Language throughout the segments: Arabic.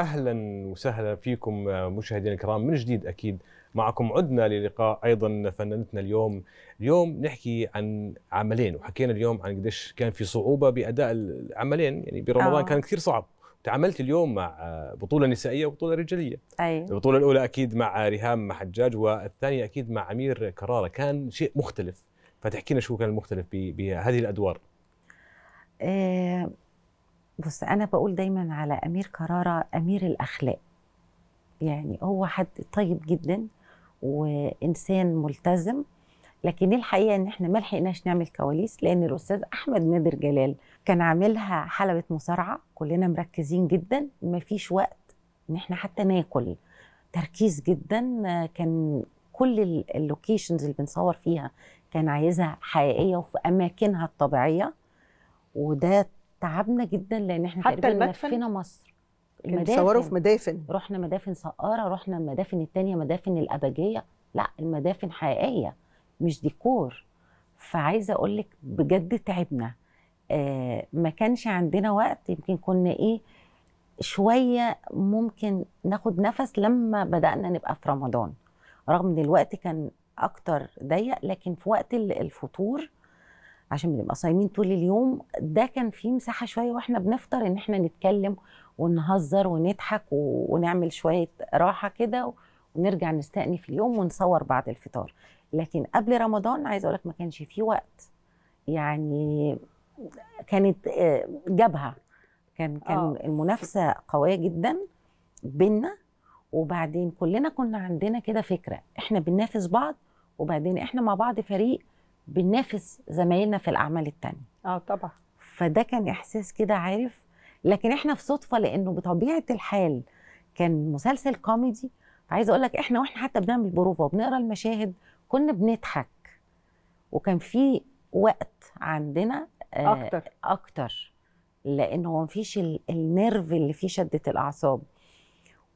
اهلا وسهلا فيكم مشاهدينا الكرام من جديد اكيد معكم عدنا للقاء ايضا فنانتنا اليوم اليوم نحكي عن عملين وحكينا اليوم عن قديش كان في صعوبه باداء العملين يعني برمضان أوه. كان كثير صعب تعاملت اليوم مع بطوله نسائيه وبطوله رجاليه أي. البطوله الاولى اكيد مع ريهام حجاج والثانيه اكيد مع امير كراره كان شيء مختلف فتحكي لنا شو كان المختلف بهذه الادوار إيه بص انا بقول دايما على امير كرارة امير الاخلاق يعني هو حد طيب جدا وانسان ملتزم لكن الحقيقه ان احنا ما لحقناش نعمل كواليس لان الاستاذ احمد نادر جلال كان عاملها حلبه مصارعه كلنا مركزين جدا ما فيش وقت ان احنا حتى ناكل تركيز جدا كان كل اللوكيشنز اللي بنصور فيها كان عايزها حقيقيه وفي اماكنها الطبيعيه وده تعبنا جدا لان احنا حتى المدفن لفينا مصر المدافن في مدافن رحنا مدافن سقاره رحنا المدافن الثانيه مدافن الابجيه لا المدافن حقيقيه مش ديكور فعايزه اقول لك بجد تعبنا آه ما كانش عندنا وقت يمكن كنا ايه شويه ممكن ناخد نفس لما بدانا نبقى في رمضان رغم ان الوقت كان اكتر ضيق لكن في وقت الفطور عشان بنبقى صايمين طول اليوم ده كان فيه مساحه شويه واحنا بنفطر ان احنا نتكلم ونهزر ونضحك ونعمل شويه راحه كده ونرجع نستأني في اليوم ونصور بعد الفطار لكن قبل رمضان عايزه اقول لك ما كانش فيه وقت يعني كانت آه، جبهه كان كان أوه. المنافسه قويه جدا بينا وبعدين كلنا كنا عندنا كده فكره احنا بننافس بعض وبعدين احنا مع بعض فريق بننافس زمايلنا في الاعمال التانية اه طبعا فده كان احساس كده عارف لكن احنا في صدفه لانه بطبيعه الحال كان مسلسل كوميدي عايز اقول لك احنا واحنا حتى بنعمل بروفه وبنقرا المشاهد كنا بنضحك وكان في وقت عندنا آه، اكتر اكتر لانه ما فيش النيرف اللي فيه شده الاعصاب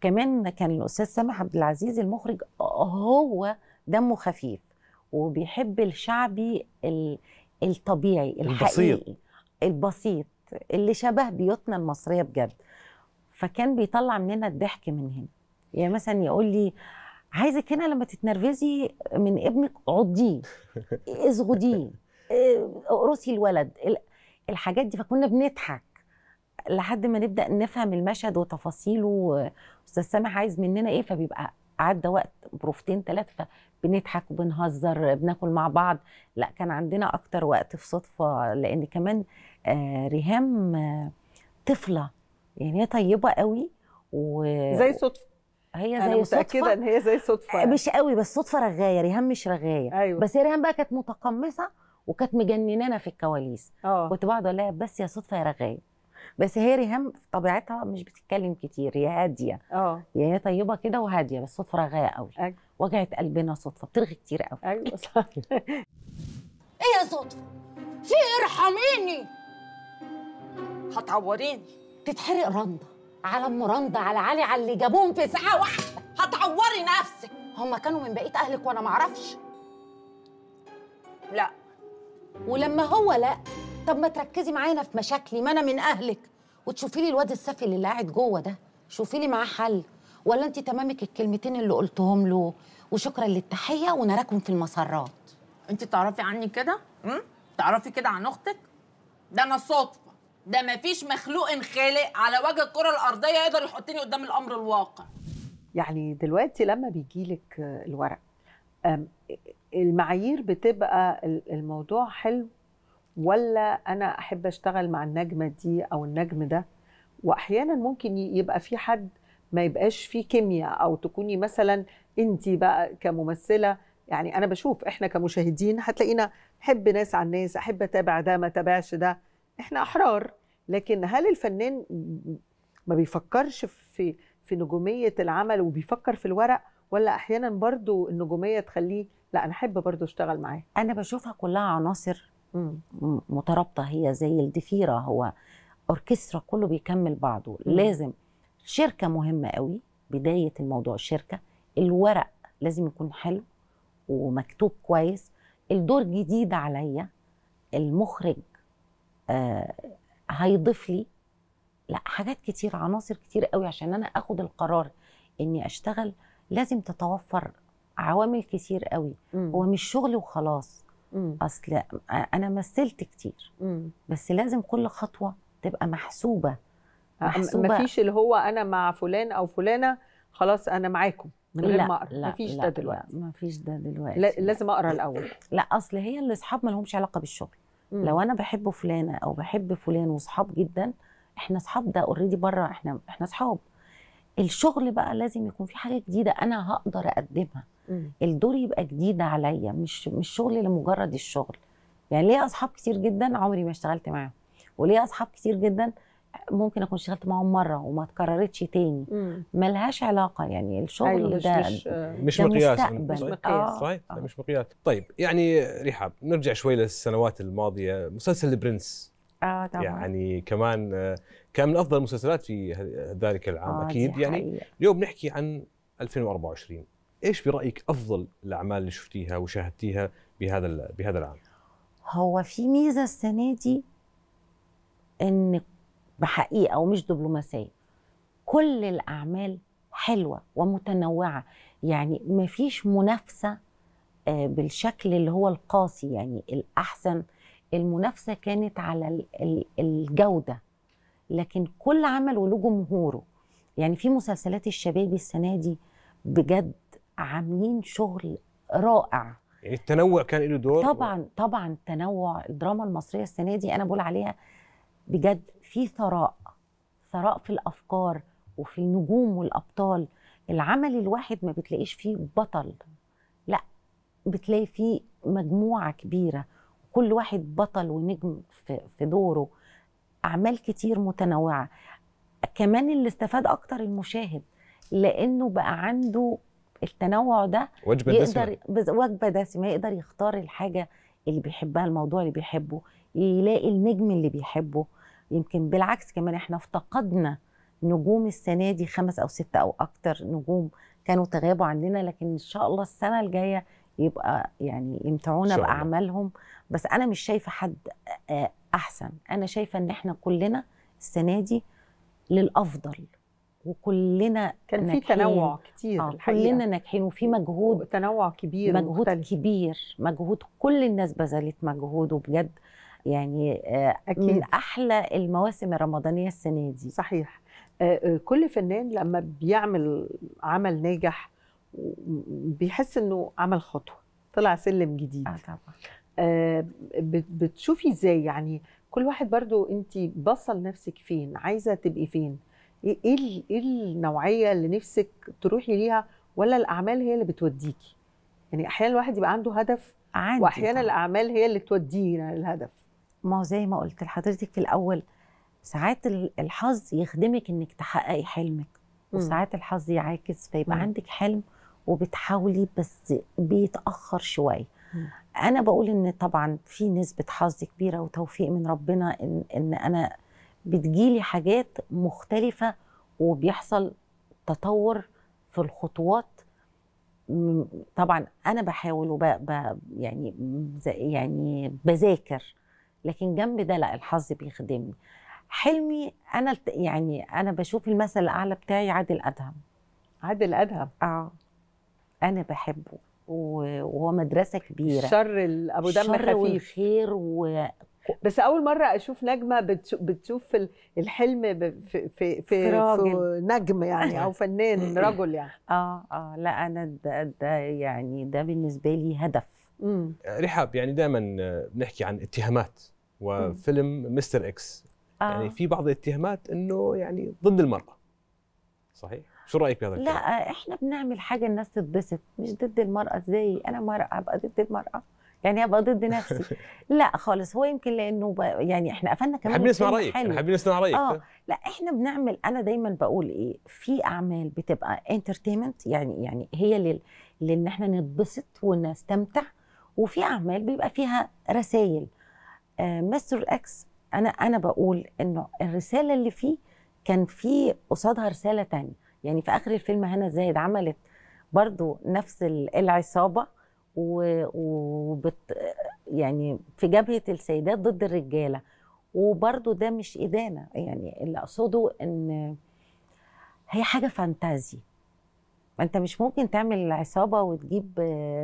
كمان كان الاستاذ سامح عبد العزيز المخرج آه، هو دمه خفيف وبيحب الشعبي الطبيعي الحقيقي البسيط البسيط اللي شبه بيوتنا المصريه بجد فكان بيطلع مننا الضحك من هنا يعني مثلا يقول لي عايزك هنا لما تتنرفزي من ابنك عضيه ازغديه اقرصي آه، الولد الحاجات دي فكنا بنضحك لحد ما نبدا نفهم المشهد وتفاصيله استاذ سامح عايز مننا ايه فبيبقى عدى وقت بروفتين ثلاثه بنضحك وبنهزر بناكل مع بعض لا كان عندنا اكتر وقت في صدفه لان كمان آه ريهام آه طفله يعني هي طيبه قوي و زي صدفه هي زي أنا متأكدة صدفة. ان هي زي صدفة آه، يعني. مش قوي بس صدفة رغاية ريهام مش رغاية أيوة. بس ريهام بقى كانت متقمصة وكانت مجننانا في الكواليس أوه. كنت بقعد اقول لها بس يا صدفة يا رغاية بس هي ريهام في طبيعتها مش بتتكلم كتير هي هاديه اه يعني هي طيبه كده وهاديه بس صوت رغاية قوي أيوة. وجعت قلبنا صدفه بترغي كتير قوي ايوه صح ايه يا صدفه في ارحميني هتعوريني تتحرق رندا على ام رندا على علي على اللي جابوهم في ساعه واحده هتعوري نفسك هما كانوا من بقيه اهلك وانا معرفش لا ولما هو لا طب ما تركزي معانا في مشاكلي ما انا من اهلك وتشوفي لي الواد السافل اللي قاعد جوه ده شوفي لي معاه حل ولا انت تمامك الكلمتين اللي قلتهم له وشكرا للتحيه ونراكم في المسرات انت تعرفي عني كده امم تعرفي كده عن اختك ده انا صدفه ده ما فيش مخلوق خالق على وجه الكره الارضيه يقدر يحطني قدام الامر الواقع يعني دلوقتي لما بيجي لك الورق المعايير بتبقى الموضوع حلو ولا انا احب اشتغل مع النجمه دي او النجم ده واحيانا ممكن يبقى في حد ما يبقاش فيه كيمياء او تكوني مثلا انت بقى كممثله يعني انا بشوف احنا كمشاهدين هتلاقينا حب ناس عن ناس احب اتابع ده ما اتابعش ده احنا احرار لكن هل الفنان ما بيفكرش في في نجوميه العمل وبيفكر في الورق ولا احيانا برضو النجوميه تخليه لا انا احب برضو اشتغل معاه انا بشوفها كلها عناصر مترابطه هي زي الدفيره هو اوركسترا كله بيكمل بعضه مم. لازم شركه مهمه قوي بدايه الموضوع الشركه الورق لازم يكون حلو ومكتوب كويس الدور جديد عليا المخرج آه هيضيف لي لا حاجات كتير عناصر كتير قوي عشان انا اخد القرار اني اشتغل لازم تتوفر عوامل كتير قوي مم. هو مش شغل وخلاص مم. اصل انا مثلت كتير مم. بس لازم كل خطوه تبقى محسوبه محسوبه مفيش اللي هو انا مع فلان او فلانه خلاص انا معاكم من غير ما اقرا مفيش ده دلوقتي لا مفيش ده دلوقتي لا لازم اقرا الاول لا اصل هي الاصحاب ما لهمش علاقه بالشغل مم. لو انا بحب فلانه او بحب فلان وصحاب جدا احنا اصحاب ده اوريدي بره احنا احنا اصحاب الشغل بقى لازم يكون في حاجه جديده انا هقدر اقدمها الدور يبقى جديد عليا مش مش شغل لمجرد الشغل يعني ليا اصحاب كتير جدا عمري ما اشتغلت معاهم وليا اصحاب كتير جدا ممكن اكون اشتغلت معاهم مره وما اتكررتش تاني ملهاش علاقه يعني الشغل أيوة ده مش, ده مش مقياس يعني مش مقياس آه صحيح آه. مش مقياس طيب يعني رحاب نرجع شوي للسنوات الماضيه مسلسل البرنس اه طبعا يعني كمان كان من افضل المسلسلات في ذلك العام آه اكيد يعني اليوم بنحكي عن 2024 ايش برايك افضل الاعمال اللي شفتيها وشاهدتيها بهذا بهذا العام هو في ميزه السنه دي ان بحقيقه ومش دبلوماسيه كل الاعمال حلوه ومتنوعه يعني ما فيش منافسه آه، بالشكل اللي هو القاسي يعني الاحسن المنافسه كانت على الجوده لكن كل عمل وله جمهوره يعني في مسلسلات الشباب السنه دي بجد عاملين شغل رائع يعني التنوع كان له دور طبعا و... طبعا تنوع الدراما المصريه السنه دي انا بقول عليها بجد في ثراء ثراء في الافكار وفي النجوم والابطال العمل الواحد ما بتلاقيش فيه بطل لا بتلاقي فيه مجموعه كبيره كل واحد بطل ونجم في, في دوره اعمال كتير متنوعه كمان اللي استفاد اكتر المشاهد لانه بقى عنده التنوع ده وجبه يقدر دسمة. وجبه دسمه يقدر يختار الحاجه اللي بيحبها الموضوع اللي بيحبه يلاقي النجم اللي بيحبه يمكن بالعكس كمان احنا افتقدنا نجوم السنه دي خمس او ستة او اكتر نجوم كانوا تغابوا عندنا لكن ان شاء الله السنه الجايه يبقى يعني يمتعونا باعمالهم بس انا مش شايفه حد احسن انا شايفه ان احنا كلنا السنه دي للافضل وكلنا كان في تنوع كتير آه كلنا ناجحين وفي مجهود تنوع كبير مجهود مختلف. كبير مجهود كل الناس بذلت مجهود وبجد يعني آه أكيد. من احلى المواسم الرمضانيه السنه دي صحيح آه،, آه كل فنان لما بيعمل عمل ناجح بيحس انه عمل خطوه طلع سلم جديد آه طبعا آه بتشوفي ازاي يعني كل واحد برضو انت باصه لنفسك فين عايزه تبقي فين ايه إيه, ايه النوعيه اللي نفسك تروحي ليها ولا الاعمال هي اللي بتوديكي يعني احيانا الواحد يبقى عنده هدف عندي واحيانا طبعا. الاعمال هي اللي تودينا للهدف ما هو زي ما قلت لحضرتك في الاول ساعات الحظ يخدمك انك تحققي حلمك وساعات الحظ يعاكس فيبقى م. عندك حلم وبتحاولي بس بيتاخر شويه انا بقول ان طبعا في نسبه حظ كبيره وتوفيق من ربنا ان ان انا بتجيلي حاجات مختلفة وبيحصل تطور في الخطوات طبعا انا بحاول وب يعني يعني بذاكر لكن جنب ده لا الحظ بيخدمني حلمي انا يعني انا بشوف المثل الاعلى بتاعي عادل ادهم عادل ادهم اه انا بحبه وهو مدرسه كبيره شر ابو دم خفيف شر والخير بس اول مره اشوف نجمه بتشوف الحلم في في في, في نجم يعني او فنان رجل يعني اه اه لا انا ده, ده يعني ده بالنسبه لي هدف رحاب يعني دائما بنحكي عن اتهامات وفيلم مستر اكس آه. يعني في بعض الاتهامات انه يعني ضد المراه صحيح شو رايك بهذا لا احنا بنعمل حاجه الناس تتبسط مش ضد المراه ازاي انا مراه ابقى ضد المراه يعني ابقى ضد نفسي لا خالص هو يمكن لانه يعني احنا قفلنا كمان حابين نسمع رايك حابين آه، نسمع رايك اه لا احنا بنعمل انا دايما بقول ايه في اعمال بتبقى انترتينمنت يعني يعني هي لل لان احنا نتبسط ونستمتع وفي اعمال بيبقى فيها رسائل آه مستر اكس انا انا بقول انه الرساله اللي فيه كان في قصادها رساله تانية يعني في اخر الفيلم هنا زايد عملت برضو نفس العصابه وبت يعني في جبهه السيدات ضد الرجاله وبرضو ده مش إدانة يعني اللي أقصده إن هي حاجة فانتازي أنت مش ممكن تعمل عصابة وتجيب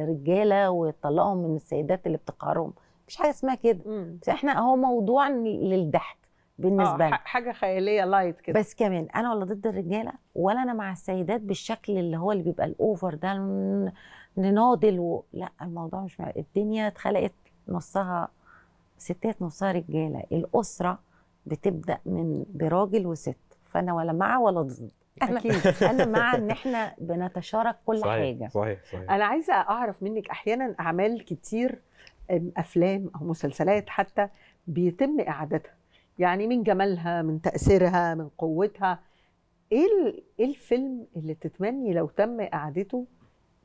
رجالة وتطلقهم من السيدات اللي بتقهرهم مش حاجة اسمها كده مم. بس إحنا هو موضوع للضحك بالنسبة آه، لنا حاجة خيالية لايت كده بس كمان أنا ولا ضد الرجالة ولا أنا مع السيدات بالشكل اللي هو اللي بيبقى الأوفر ده نناضل و... لا الموضوع مش مع... الدنيا اتخلقت نصها ستات نصها رجاله الاسره بتبدا من براجل وست فانا ولا مع ولا ضد اكيد انا مع ان احنا بنتشارك كل صحيح. حاجه صحيح صحيح انا عايزه اعرف منك احيانا اعمال كتير افلام او مسلسلات حتى بيتم اعادتها يعني من جمالها من تاثيرها من قوتها ايه ايه الفيلم اللي تتمني لو تم اعادته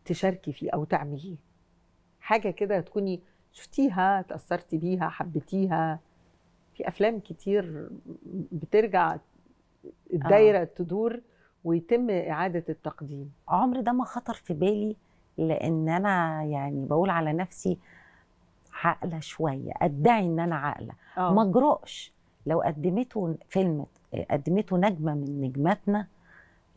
تشاركي فيه او تعمليه حاجه كده تكوني شفتيها تاثرتي بيها حبيتيها في افلام كتير بترجع الدايره آه. تدور ويتم اعاده التقديم عمر ده ما خطر في بالي لان انا يعني بقول على نفسي عاقله شويه ادعي ان انا عاقله آه. ما اجرؤش لو قدمته فيلم قدمته نجمه من نجماتنا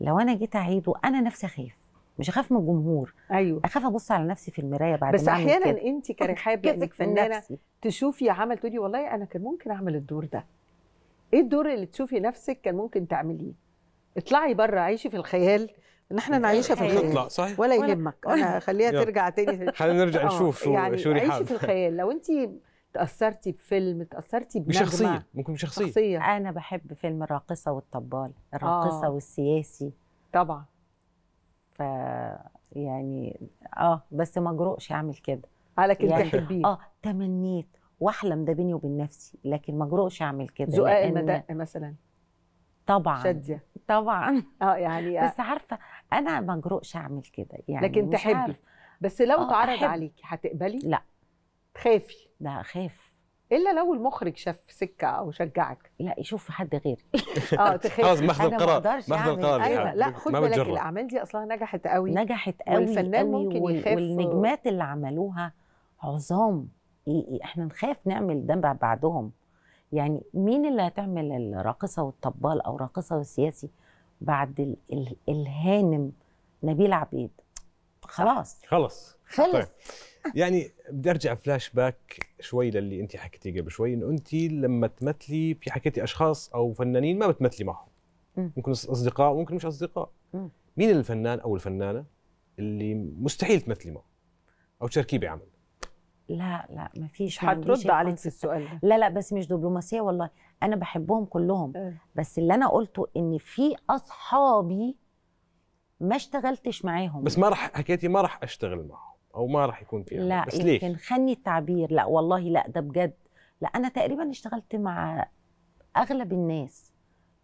لو انا جيت اعيده انا نفسي اخاف مش اخاف من الجمهور ايوه اخاف ابص على نفسي في المرايه بعد بس ما احيانا انت كرحاب بانك فنانه تشوفي عمل تقولي والله انا كان ممكن اعمل الدور ده ايه الدور اللي تشوفي نفسك كان ممكن تعمليه اطلعي بره عيشي في الخيال ان احنا نعيشها في الخيال صحيح ولا يهمك انا خليها ترجع تاني خلينا نرجع آه، نشوف شو يعني شو عيشي في الخيال لو انت تاثرتي بفيلم تاثرتي بنجمه بشخصيه ممكن بشخصيه شخصية. انا بحب فيلم الراقصه والطبال الراقصه آه. والسياسي طبعا ف يعني اه بس ما اجرؤش اعمل كده على كده يعني تحبيه اه تمنيت واحلم ده بيني وبين نفسي لكن ما اجرؤش اعمل كده زقاق المدق مثلا طبعا شاديه طبعا اه يعني آه. بس عارفه انا ما اجرؤش اعمل كده يعني لكن تحبي بس لو آه، اتعرض عليكي هتقبلي لا تخافي لا اخاف الا لو المخرج شاف سكه او شجعك لا يشوف حد غير اه تخيل خلاص ماخذ القرار ماخذ القرار ايوه يعني. لا خد بالك الاعمال دي اصلا نجحت قوي نجحت قوي والفنان قوي ممكن وال... يخاف والنجمات اللي عملوها عظام احنا نخاف نعمل ده بعدهم يعني مين اللي هتعمل الراقصه والطبال او راقصه والسياسي بعد ال... ال... الهانم نبيل عبيد خلاص خلاص خلص طيب. يعني بدي ارجع فلاش باك شوي للي انت حكيتيه قبل شوي انه انت لما تمثلي في حكيتي اشخاص او فنانين ما بتمثلي معهم ممكن اصدقاء وممكن مش اصدقاء مين الفنان او الفنانه اللي مستحيل تمثلي معه او تشاركيه بعمل لا لا ما فيش حترد عليك في السؤال ده لا لا بس مش دبلوماسيه والله انا بحبهم كلهم آه. بس اللي انا قلته ان في اصحابي ما اشتغلتش معاهم بس ما راح حكيتي ما راح اشتغل معهم او ما راح يكون فيها لا بس ليش؟ يمكن خني التعبير لا والله لا ده بجد لا انا تقريبا اشتغلت مع اغلب الناس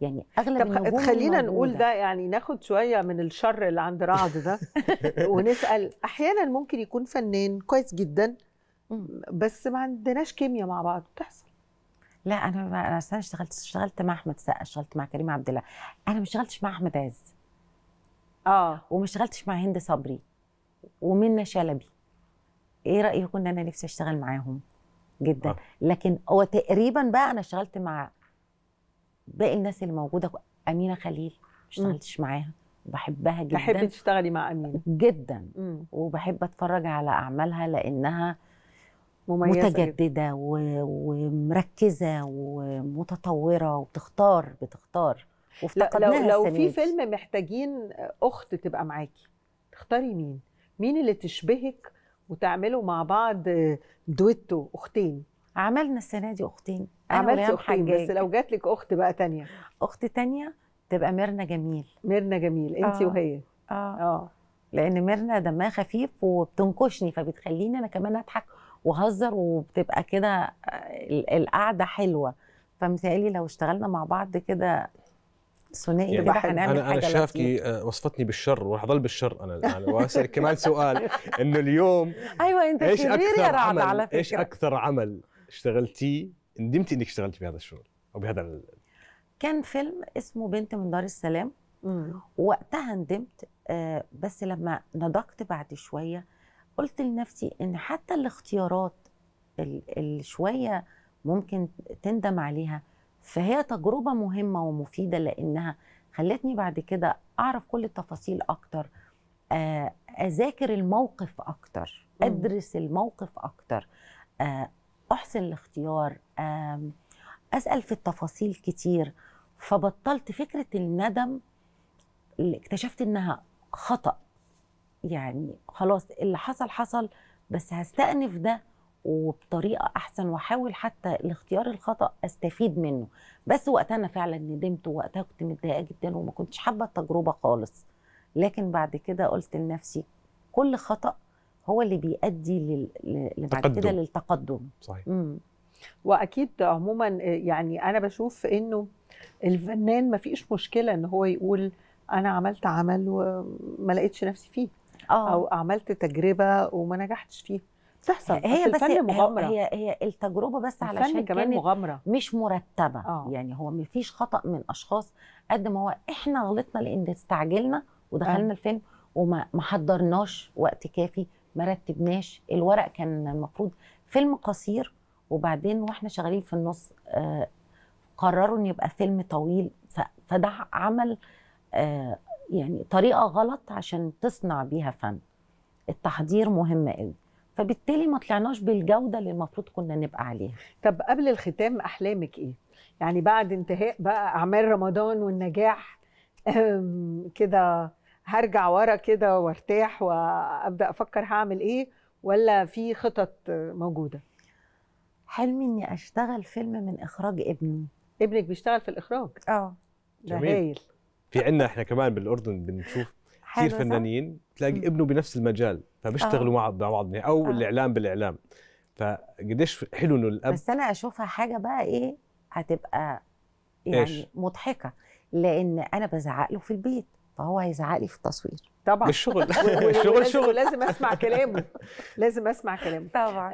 يعني اغلب طب خلينا نقول ده يعني ناخد شويه من الشر اللي عند رعد ده ونسال احيانا ممكن يكون فنان كويس جدا بس ما عندناش كيمياء مع بعض بتحصل لا انا ما انا اشتغلت اشتغلت مع احمد سقا اشتغلت مع كريم عبد الله انا ما اشتغلتش مع احمد عز اه وما اشتغلتش مع هند صبري ومنى شلبي ايه رايكم ان انا نفسي اشتغل معاهم جدا آه. لكن هو تقريبا بقى انا اشتغلت مع باقي الناس اللي موجوده امينه خليل ما اشتغلتش معاها بحبها جدا تحبي تشتغلي مع امينه جدا م. وبحب اتفرج على اعمالها لانها مميزة متجددة و... ومركزة ومتطورة وبتختار بتختار وافتقدناها لو, لو في فيلم محتاجين أخت تبقى معاكي تختاري مين؟ مين اللي تشبهك وتعملوا مع بعض دويتو اختين عملنا السنه دي اختين عملتي اختين حاجة. بس لو جات لك اخت بقى تانية اخت تانية تبقى ميرنا جميل ميرنا جميل انت آه. وهي اه اه لان ميرنا دمها خفيف وبتنكشني فبتخليني انا كمان اضحك وهزر وبتبقى كده القعده حلوه فمثالي لو اشتغلنا مع بعض كده ثنائي كده يعني هنعمل انا حاجه انا شافكي آه، وصفتني بالشر وراح ضل بالشر انا الان واسال كمان سؤال انه اليوم ايوه انت ايش اكثر يا عمل على فكرة. ايش اكثر عمل اشتغلتيه ندمتي انك اشتغلتي بهذا الشغل او بهذا كان فيلم اسمه بنت من دار السلام وقتها ندمت آه، بس لما نضجت بعد شويه قلت لنفسي ان حتى الاختيارات اللي شويه ممكن تندم عليها فهي تجربه مهمه ومفيده لانها خلتني بعد كده اعرف كل التفاصيل اكتر آه، اذاكر الموقف اكتر ادرس الموقف اكتر آه، احسن الاختيار اسال في التفاصيل كتير فبطلت فكره الندم اللي اكتشفت انها خطا يعني خلاص اللي حصل حصل بس هستأنف ده وبطريقه احسن واحاول حتى الاختيار الخطا استفيد منه بس وقتها انا فعلا ندمت ووقتها كنت متضايقه جدا وما كنتش حابه التجربه خالص لكن بعد كده قلت لنفسي كل خطا هو اللي بيؤدي لل... بعد كده للتقدم صحيح مم. واكيد عموما يعني انا بشوف انه الفنان ما فيش مشكله ان هو يقول انا عملت عمل وما لقيتش نفسي فيه أوه. او عملت تجربه وما نجحتش فيه بتحصل هي بس الفن مغامره هي هي التجربه بس علشان كمان كانت مغامره مش مرتبه آه. يعني هو ما فيش خطا من اشخاص قد ما هو احنا غلطنا لان استعجلنا ودخلنا آه. الفيلم وما حضرناش وقت كافي ما رتبناش الورق كان المفروض فيلم قصير وبعدين واحنا شغالين في النص آه قرروا ان يبقى فيلم طويل فده عمل آه يعني طريقه غلط عشان تصنع بيها فن التحضير مهم قوي فبالتالي ما طلعناش بالجوده اللي المفروض كنا نبقى عليها طب قبل الختام احلامك ايه يعني بعد انتهاء بقى اعمال رمضان والنجاح كده هرجع ورا كده وارتاح وابدا افكر هعمل ايه ولا في خطط موجوده حلمي اني اشتغل فيلم من اخراج ابني ابنك بيشتغل في الاخراج اه ده هايل في عندنا احنا كمان بالاردن بنشوف كثير فنانين تلاقي م. ابنه بنفس المجال فبيشتغلوا آه. مع بعض يعني او آه. الاعلام بالاعلام فقديش حلو انه الاب بس انا اشوفها حاجه بقى ايه هتبقى يعني إيش؟ مضحكه لان انا بزعق له في البيت فهو هيزعق لي في التصوير طبعا الشغل الشغل شغل لازم اسمع كلامه لازم اسمع كلامه طبعا